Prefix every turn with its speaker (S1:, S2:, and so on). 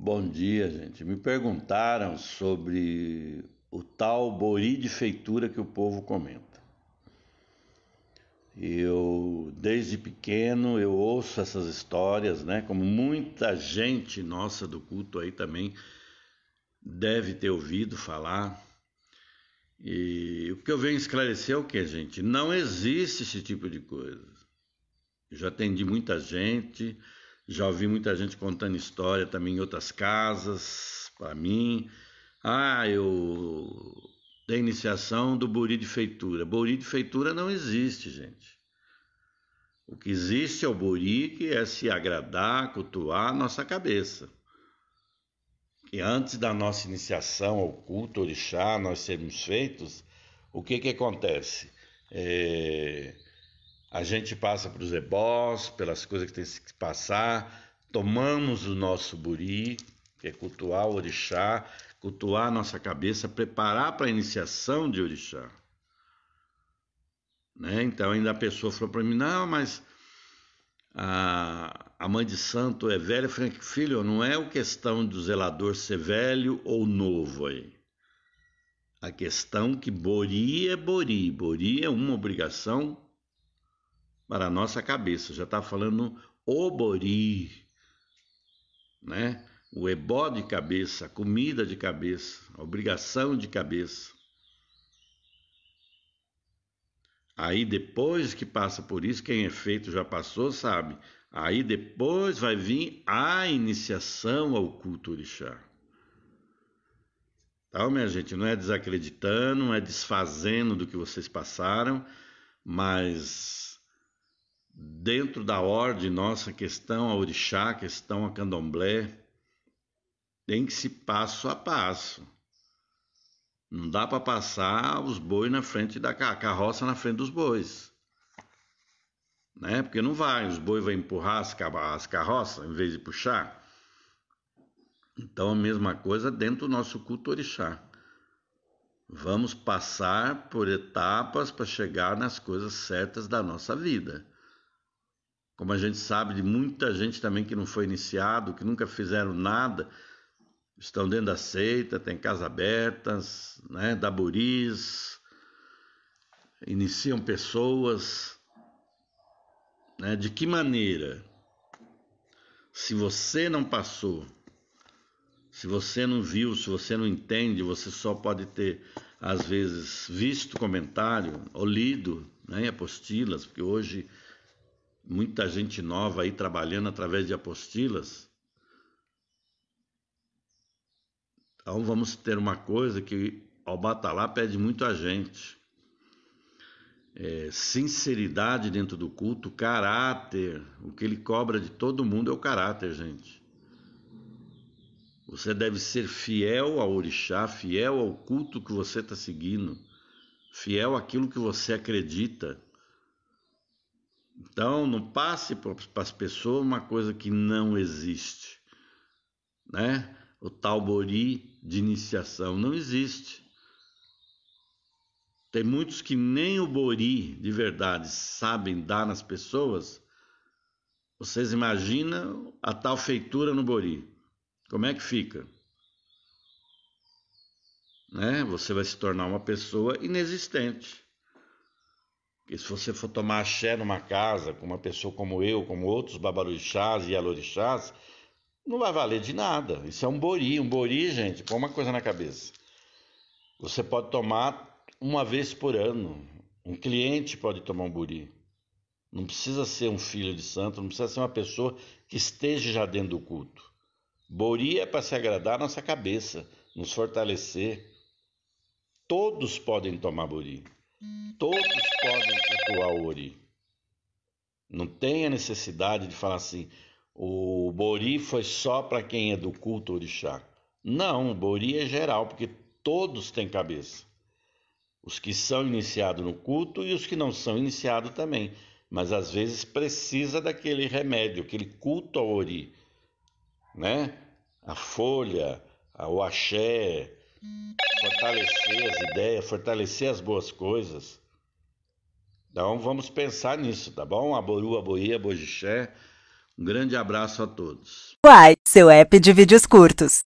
S1: Bom dia, gente. Me perguntaram sobre o tal bori de feitura que o povo comenta. Eu, desde pequeno, eu ouço essas histórias, né? Como muita gente nossa do culto aí também deve ter ouvido falar. E o que eu venho esclarecer é o que, gente? Não existe esse tipo de coisa. Eu já atendi muita gente, já ouvi muita gente contando história também em outras casas, para mim. Ah, eu da iniciação do buri de feitura. Buri de feitura não existe, gente. O que existe é o buri que é se agradar, cultuar a nossa cabeça. E antes da nossa iniciação ao culto orixá, nós sermos feitos, o que que acontece? É a gente passa para os ebós, pelas coisas que tem que passar, tomamos o nosso buri, que é cultuar o orixá, cultuar a nossa cabeça, preparar para a iniciação de orixá. Né? Então ainda a pessoa falou para mim, não, mas a, a mãe de santo é velha, falei: Filho, não é o questão do zelador ser velho ou novo aí. A questão que bori é bori, bori é uma obrigação para a nossa cabeça. Já está falando obori, né? O ebó de cabeça, a comida de cabeça, a obrigação de cabeça. Aí depois que passa por isso, quem é feito já passou, sabe? Aí depois vai vir a iniciação ao culto orixá. Então, minha gente, não é desacreditando, não é desfazendo do que vocês passaram, mas dentro da ordem nossa, questão a orixá, questão a candomblé, tem que se passo a passo. Não dá para passar os bois na frente da carroça na frente dos bois. Né? Porque não vai, os bois vão empurrar as carroças em vez de puxar. Então a mesma coisa dentro do nosso culto orixá. Vamos passar por etapas para chegar nas coisas certas da nossa vida como a gente sabe de muita gente também que não foi iniciado, que nunca fizeram nada, estão dentro da seita, tem casas abertas, né, buris, iniciam pessoas, né, de que maneira? Se você não passou, se você não viu, se você não entende, você só pode ter às vezes visto comentário ou lido, né, apostilas, porque hoje muita gente nova aí trabalhando através de apostilas. Então vamos ter uma coisa que Batalá pede muito a gente. É, sinceridade dentro do culto, caráter. O que ele cobra de todo mundo é o caráter, gente. Você deve ser fiel ao orixá, fiel ao culto que você está seguindo, fiel àquilo que você acredita. Então, não passe para as pessoas uma coisa que não existe, né? O talbori de iniciação não existe. Tem muitos que nem o bori de verdade sabem dar nas pessoas. Vocês imaginam a tal feitura no bori? Como é que fica? Né? Você vai se tornar uma pessoa inexistente. Porque se você for tomar axé numa casa, com uma pessoa como eu, como outros babarixás e alorixás, não vai valer de nada. Isso é um bori. Um bori, gente, põe uma coisa na cabeça. Você pode tomar uma vez por ano. Um cliente pode tomar um bori. Não precisa ser um filho de santo, não precisa ser uma pessoa que esteja já dentro do culto. Bori é para se agradar a nossa cabeça, nos fortalecer. Todos podem tomar bori. Todos podem cultuar o Ori. Não tem a necessidade de falar assim, o Bori foi só para quem é do culto orixá. Não, o Bori é geral, porque todos têm cabeça. Os que são iniciados no culto e os que não são iniciados também. Mas às vezes precisa daquele remédio, aquele culto ao Ori. Né? A folha, o axé, fortalecer as ideias, fortalecer as boas coisas. Então vamos pensar nisso, tá bom? Aboru, Aboia, Bojixé. Um grande abraço a todos. Uai, seu app de vídeos curtos.